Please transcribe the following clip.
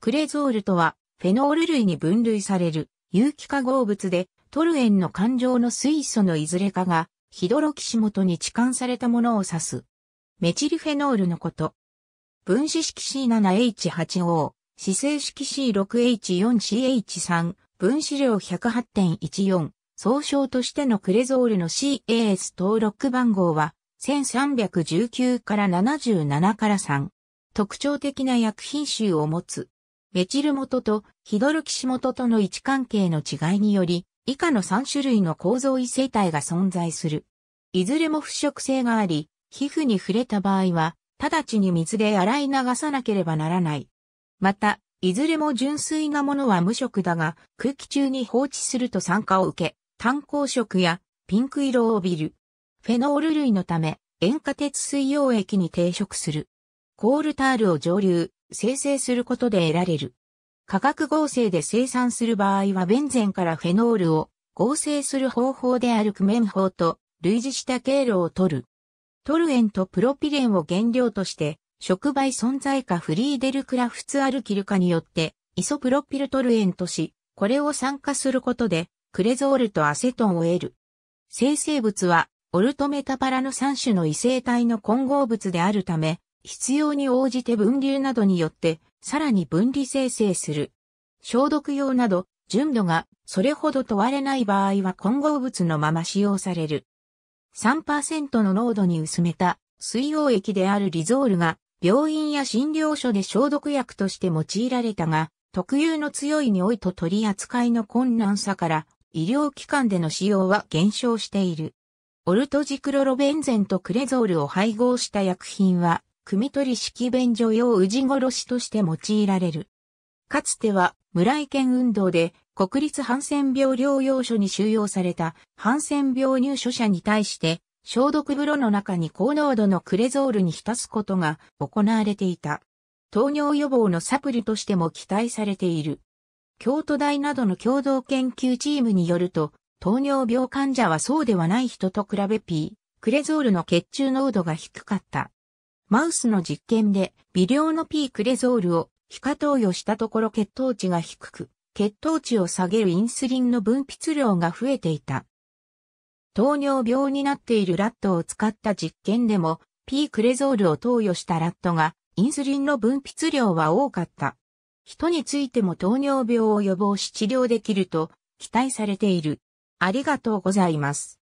クレゾールとは、フェノール類に分類される有機化合物で、トルエンの環状の水素のいずれかが、ヒドロキシ元に置換されたものを指す。メチルフェノールのこと。分子式 C7H8O、姿性式 C6H4CH3、分子量108.14、総称としてのクレゾールの CAS 登録番号は、1319から77から3。特徴的な薬品集を持つ。メチル元とヒドルキシ元との位置関係の違いにより、以下の3種類の構造異性体が存在する。いずれも腐食性があり、皮膚に触れた場合は、直ちに水で洗い流さなければならない。また、いずれも純粋なものは無色だが、空気中に放置すると酸化を受け、炭鉱色やピンク色を帯びる。フェノール類のため、塩化鉄水溶液に抵触する。コールタールを蒸留、生成することで得られる。化学合成で生産する場合はベンゼンからフェノールを合成する方法であるクメン法と類似した経路を取る。トルエンとプロピレンを原料として触媒存在化フリーデルクラフツアルキル化によってイソプロピルトルエンとし、これを酸化することでクレゾールとアセトンを得る。生成物はオルトメタパラの3種の異性体の混合物であるため、必要に応じて分流などによって、さらに分離生成する。消毒用など、純度がそれほど問われない場合は混合物のまま使用される。3%の濃度に薄めた水溶液であるリゾールが病院や診療所で消毒薬として用いられたが、特有の強い匂いと取り扱いの困難さから、医療機関での使用は減少している。オルトジクロロベンゼンとクレゾールを配合した薬品は、組取式便所用じ殺しとして用いられる。かつては、村井県運動で、国立ハンセン病療養所に収容された、ハンセン病入所者に対して、消毒風呂の中に高濃度のクレゾールに浸すことが行われていた。糖尿予防のサプリとしても期待されている。京都大などの共同研究チームによると、糖尿病患者はそうではない人と比べ P、クレゾールの血中濃度が低かった。マウスの実験で微量の P クレゾールを皮下投与したところ血糖値が低く、血糖値を下げるインスリンの分泌量が増えていた。糖尿病になっているラットを使った実験でも、P クレゾールを投与したラットが、インスリンの分泌量は多かった。人についても糖尿病を予防し治療できると期待されている。ありがとうございます。